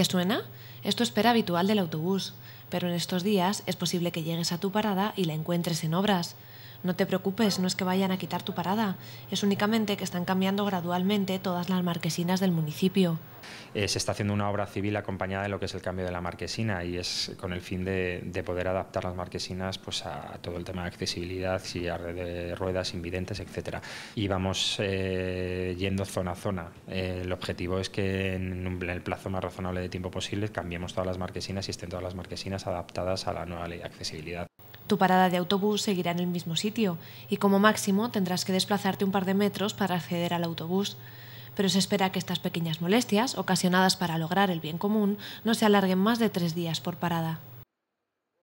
¿Qué suena? Es pera espera habitual del autobús, pero en estos días es posible que llegues a tu parada y la encuentres en obras. No te preocupes, no es que vayan a quitar tu parada, es únicamente que están cambiando gradualmente todas las marquesinas del municipio. Eh, se está haciendo una obra civil acompañada de lo que es el cambio de la marquesina y es con el fin de, poder adaptar las marquesinas pues, a, todo el tema de accesibilidad, y a de ruedas, invidentes, etc. Y vamos eh, yendo zona a zona. Eh, el objetivo es que en, en, el plazo más razonable de tiempo posible cambiemos todas las marquesinas y estén todas las marquesinas adaptadas a la nueva ley de accesibilidad. Tu parada de autobús seguirá en el mismo sitio y como máximo tendrás que desplazarte un par de metros para acceder al autobús pero se espera que estas pequeñas molestias, ocasionadas para lograr el bien común, no se alarguen más de tres días por parada.